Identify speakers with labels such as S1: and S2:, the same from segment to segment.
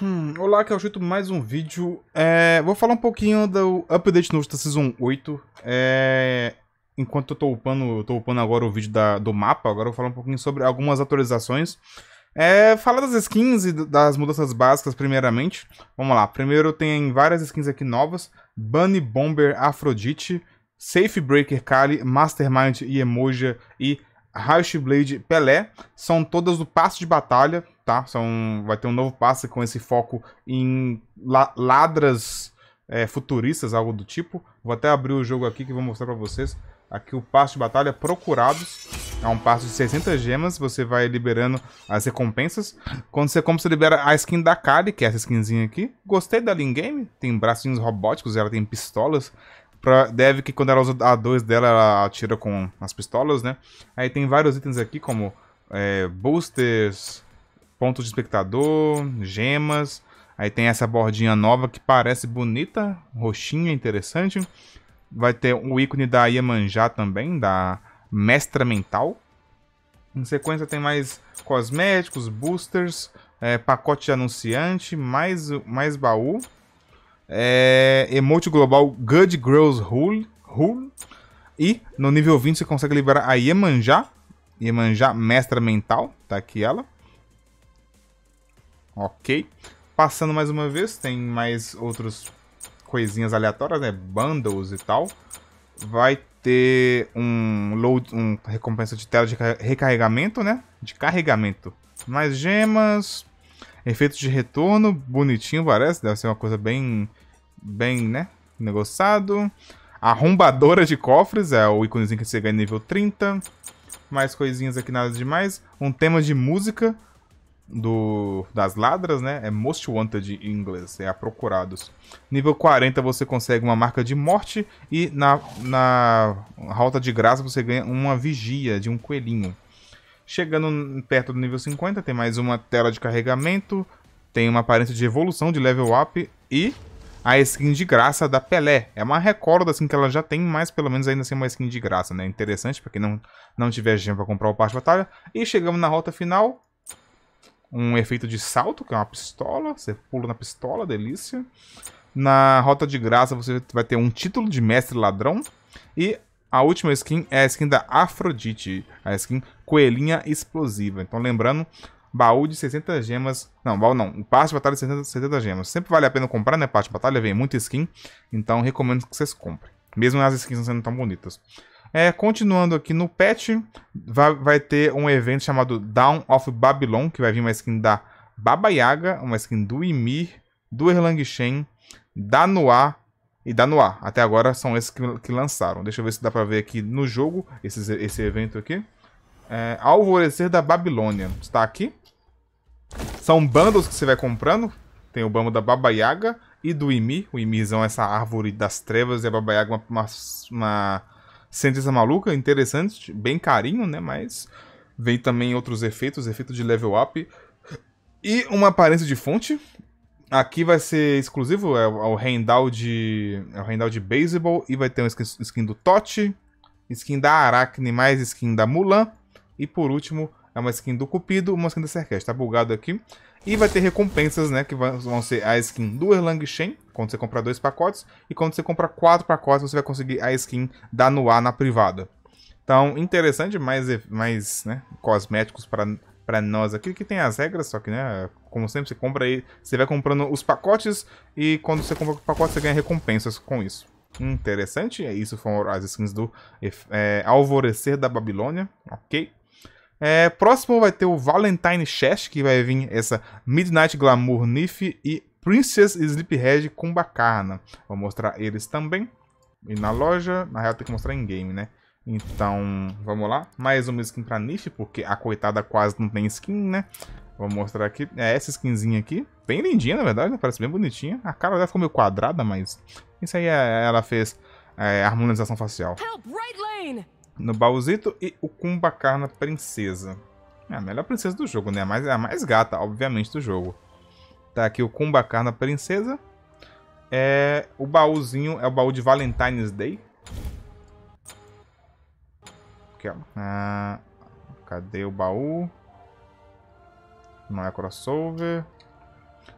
S1: Hum, olá, que é o Chuto, mais um vídeo. É, vou falar um pouquinho do update novo da Season 8. É, enquanto eu tô upando, eu tô upando agora o vídeo da, do mapa, agora eu vou falar um pouquinho sobre algumas atualizações. É, falar das skins e das mudanças básicas, primeiramente. Vamos lá, primeiro tem várias skins aqui novas. Bunny Bomber Afrodite, Safe Breaker Kali, Mastermind e Emoja e Raio Blade Pelé. São todas do passo de batalha tá? São, vai ter um novo passe com esse foco em la ladras é, futuristas, algo do tipo. Vou até abrir o jogo aqui que vou mostrar pra vocês. Aqui o passe de batalha Procurados. É um passe de 60 gemas, você vai liberando as recompensas. Quando você compra, você libera a skin da Kali, que é essa skinzinha aqui. Gostei da Lingame, Game, tem bracinhos robóticos, ela tem pistolas. Pra, deve que quando ela usa a 2 dela, ela atira com as pistolas, né? Aí tem vários itens aqui, como é, boosters, pontos de espectador, gemas. Aí tem essa bordinha nova que parece bonita, roxinha, interessante. Vai ter o ícone da Iemanjá também, da Mestra Mental. Em sequência tem mais cosméticos, boosters, é, pacote de anunciante, mais, mais baú. É, emote global Good Girls Rule, Rule. E no nível 20 você consegue liberar a Iemanjá, Iemanjá Mestra Mental, tá aqui ela. Ok. Passando mais uma vez, tem mais outras coisinhas aleatórias, né? Bundles e tal. Vai ter um load, um recompensa de tela de recarregamento, né? De carregamento. Mais gemas, efeitos de retorno, bonitinho parece, deve ser uma coisa bem, bem, né? Negociado. Arrombadora de cofres, é o íconezinho que você ganha nível 30. Mais coisinhas aqui, nada demais. Um tema de música, do, das ladras, né? É Most Wanted em inglês, é a Procurados. Nível 40 você consegue uma marca de morte e na, na rota de graça você ganha uma vigia de um coelhinho. Chegando perto do nível 50, tem mais uma tela de carregamento, tem uma aparência de evolução de level up e a skin de graça da Pelé. É uma recorda assim que ela já tem, mas pelo menos ainda assim é uma skin de graça, né? Interessante para quem não, não tiver dinheiro para comprar o parte de batalha. E chegamos na rota final, um efeito de salto, que é uma pistola. Você pula na pistola, delícia. Na rota de graça você vai ter um título de mestre ladrão. E a última skin é a skin da Afrodite, a skin Coelhinha Explosiva. Então lembrando, baú de 60 gemas. Não, baú não, parte passe de batalha de 60, 70 gemas. Sempre vale a pena comprar, né? Passe de batalha, vem muita skin. Então recomendo que vocês comprem. Mesmo as skins não sendo tão bonitas. É, continuando aqui no patch, vai, vai, ter um evento chamado Down of Babylon, que vai vir uma skin da Baba Yaga, uma skin do Ymir, do Erlang Shen, da Noah e da Noah. Até agora são esses que, que, lançaram. Deixa eu ver se dá pra ver aqui no jogo esses, esse evento aqui. É, Alvorecer da Babilônia. Está aqui. São bundles que você vai comprando. Tem o bando da Baba Yaga e do Ymir. O Ymirzão é essa árvore das trevas e a Baba Yaga é uma, uma, uma Cientista maluca, interessante, bem carinho, né? Mas vem também outros efeitos, efeito de level up. E uma aparência de fonte. Aqui vai ser exclusivo, é o rendal é de. É o rendal de baseball. E vai ter um skin, skin do Totti, skin da Aracne, mais skin da Mulan. E por último, é uma skin do Cupido, uma skin da Serquest. Tá bugado aqui. E vai ter recompensas, né? Que vão ser a skin do Erlang Shen, quando você comprar dois pacotes. E quando você comprar quatro pacotes, você vai conseguir a skin da Noah na privada. Então, interessante, mais, mais né, cosméticos para nós aqui. Que tem as regras, só que, né? Como sempre, você compra aí. Você vai comprando os pacotes. E quando você compra o pacote, você ganha recompensas com isso. Interessante. É isso foram as skins do é, Alvorecer da Babilônia. Ok. É, próximo vai ter o Valentine Chest, que vai vir essa Midnight Glamour Nif e Princess Sleephead com Bacana. Vou mostrar eles também. E na loja, na real tem que mostrar em game, né? Então, vamos lá. Mais uma skin pra Nif, porque a coitada quase não tem skin, né? Vou mostrar aqui. É essa skinzinha aqui. Bem lindinha, na verdade, né? Parece bem bonitinha. A cara dela ficou meio quadrada, mas... Isso aí é, ela fez é, harmonização facial. Help, right lane! no baúzito e o Kumbakar na princesa. É a melhor princesa do jogo, né? A mais, a mais gata, obviamente, do jogo. Tá aqui o Kumbakar na princesa. É, o baúzinho é o baú de Valentine's Day. Aquela. Ah, cadê o baú? Não é crossover.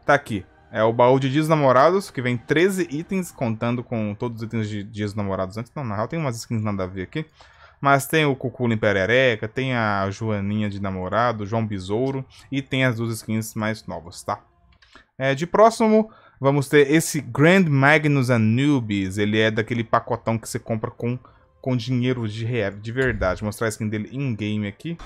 S1: Tá aqui. É o baú de dias namorados, que vem 13 itens, contando com todos os itens de dias namorados antes. Não, na real tem umas skins nada a ver aqui. Mas tem o Cuculo em Perereca, tem a Joaninha de Namorado, João Besouro e tem as duas skins mais novas, tá? É, de próximo, vamos ter esse Grand Magnus Anubis. Ele é daquele pacotão que você compra com, com dinheiro de real, de verdade. Vou mostrar a skin dele in-game aqui.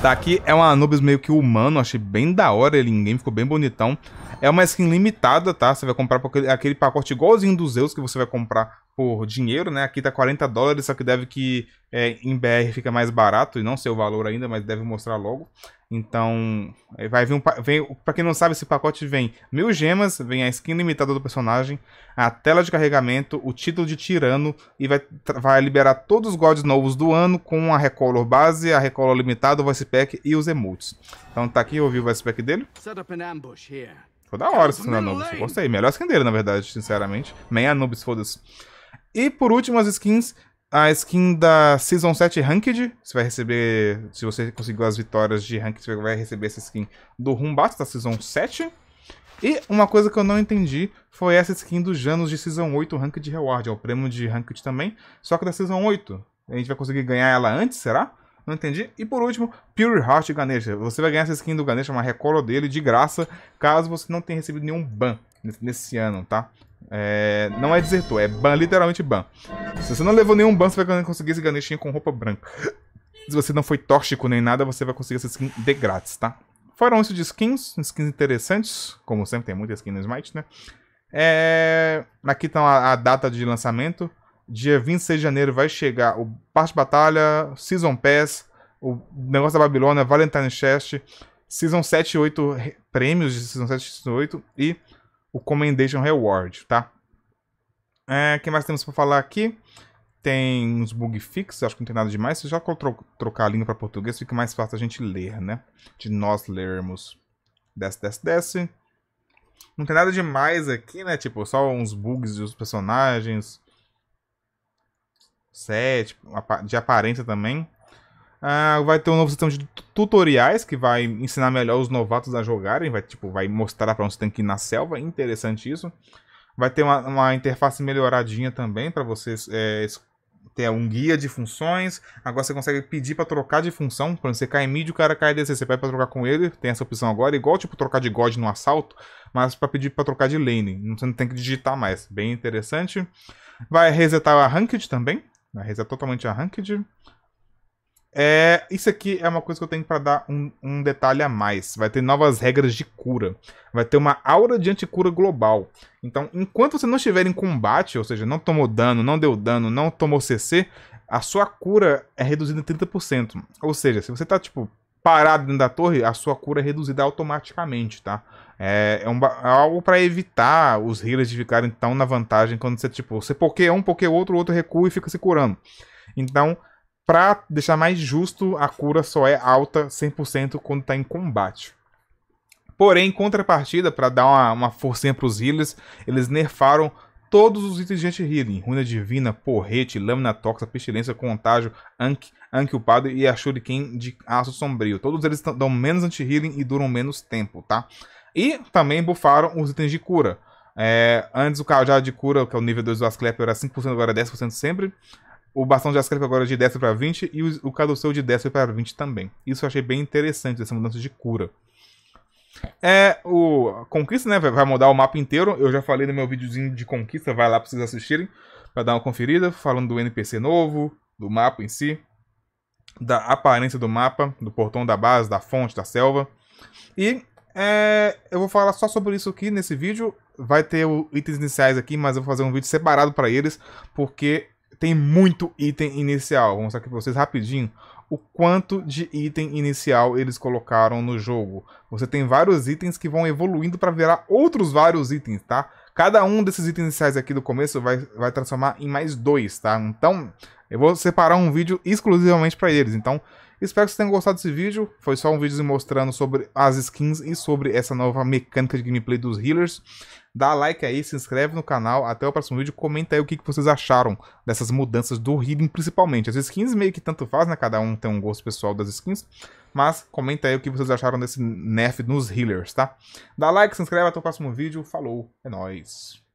S1: Tá, aqui é um Anubis meio que humano, achei bem da hora ele em game ficou bem bonitão. É uma skin limitada, tá? Você vai comprar aquele pacote igualzinho dos Zeus que você vai comprar por dinheiro, né? Aqui tá 40 dólares, só que deve que é, em BR fica mais barato, e não sei o valor ainda, mas deve mostrar logo. Então, é, vai vir um. Vem, pra quem não sabe, esse pacote vem mil gemas, vem a skin limitada do personagem, a tela de carregamento, o título de tirano, e vai, vai liberar todos os gods novos do ano com a Recolor base, a Recolor limitada, o voice pack e os emotes. Então tá aqui, ouviu o voice pack dele? Set up an ambush here. Foi da hora essa skin da Anubis. gostei. Melhor skin dele, na verdade, sinceramente. meia Anubis, foda-se. E por último, as skins. A skin da Season 7 Ranked. Você vai receber. Se você conseguiu as vitórias de Ranked, você vai receber essa skin do Rumbato da Season 7. E uma coisa que eu não entendi foi essa skin do Janus de Season 8 Ranked Reward. É o prêmio de Ranked também, só que da Season 8. A gente vai conseguir ganhar ela antes, será? Não entendi. E por último, Pure Heart Ganesha. Você vai ganhar essa skin do Ganesha, uma recolha dele de graça, caso você não tenha recebido nenhum ban nesse ano, tá? É, não é desertor, é ban, literalmente ban. Se você não levou nenhum ban, você vai conseguir esse Ganeshinha com roupa branca. Se você não foi tóxico nem nada, você vai conseguir essa skin de grátis, tá? Foram isso de skins, skins interessantes, como sempre tem muita skin no Smite, né? É, aqui estão tá a, a data de lançamento, Dia 26 de janeiro vai chegar o Parte Batalha, Season Pass, o Negócio da Babilônia, Valentine's Chest, Season 7 e 8, prêmios de Season 7 e 8 e o Commendation Reward, tá? O é, que mais temos para falar aqui? Tem uns bug fixos, acho que não tem nada demais. Se já tro trocar a língua para português, fica mais fácil a gente ler, né? De nós lermos. Desce, desce, desce. Não tem nada demais aqui, né? Tipo, só uns bugs dos personagens set, de aparência também. Ah, vai ter um novo sistema de tutoriais que vai ensinar melhor os novatos a jogarem, vai, tipo, vai mostrar para onde você tem que ir na selva, interessante isso. Vai ter uma, uma interface melhoradinha também para vocês é, ter um guia de funções. Agora você consegue pedir para trocar de função, quando você cai em mid, o cara cai DC, você pede para trocar com ele, tem essa opção agora, igual tipo trocar de god no assalto, mas para pedir para trocar de lane, você não tem que digitar mais, bem interessante. Vai resetar a ranked também, na Reset é totalmente a Ranked. É, isso aqui é uma coisa que eu tenho para dar um, um, detalhe a mais. Vai ter novas regras de cura. Vai ter uma aura de anticura global. Então, enquanto você não estiver em combate, ou seja, não tomou dano, não deu dano, não tomou CC, a sua cura é reduzida em 30%. Ou seja, se você tá, tipo, parado dentro da torre, a sua cura é reduzida automaticamente, tá? É, é, um, é algo para evitar os healers de ficarem tão na vantagem quando você, tipo, você poke um, poke outro, o outro recua e fica se curando. Então, pra deixar mais justo, a cura só é alta 100% quando tá em combate. Porém, em contrapartida, para dar uma, uma forcinha pros healers, eles nerfaram todos os itens de anti-healing. Runa Divina, Porrete, Lâmina Tóxica, Pestilência, Contágio, Anki, Anki Padre e a Shuriken de Aço Sombrio. Todos eles dão menos anti-healing e duram menos tempo, tá? E também bufaram os itens de cura. É, antes o cajado de cura, que é o nível 2 do Asclepio, era 5%, agora é 10% sempre. O bastão de Asclepio agora é de 10 para 20 e o, o caduceu de 10 para 20 também. Isso eu achei bem interessante, essa mudança de cura. É o Conquista, né? Vai mudar o mapa inteiro. Eu já falei no meu videozinho de Conquista, vai lá pra vocês assistirem, pra dar uma conferida, falando do NPC novo, do mapa em si, da aparência do mapa, do portão da base, da fonte, da selva. E é, eu vou falar só sobre isso aqui nesse vídeo. Vai ter os itens iniciais aqui, mas eu vou fazer um vídeo separado para eles, porque tem muito item inicial. Vou mostrar aqui para vocês rapidinho o quanto de item inicial eles colocaram no jogo. Você tem vários itens que vão evoluindo para virar outros vários itens, tá? Cada um desses itens iniciais aqui do começo vai, vai transformar em mais dois, tá? Então, eu vou separar um vídeo exclusivamente para eles. Então, Espero que vocês tenham gostado desse vídeo. Foi só um vídeo mostrando sobre as skins e sobre essa nova mecânica de gameplay dos healers. Dá like aí, se inscreve no canal. Até o próximo vídeo. Comenta aí o que vocês acharam dessas mudanças do healing, principalmente. As skins meio que tanto faz, né? Cada um tem um gosto pessoal das skins. Mas comenta aí o que vocês acharam desse nerf nos healers, tá? Dá like, se inscreve. Até o próximo vídeo. Falou, é nóis.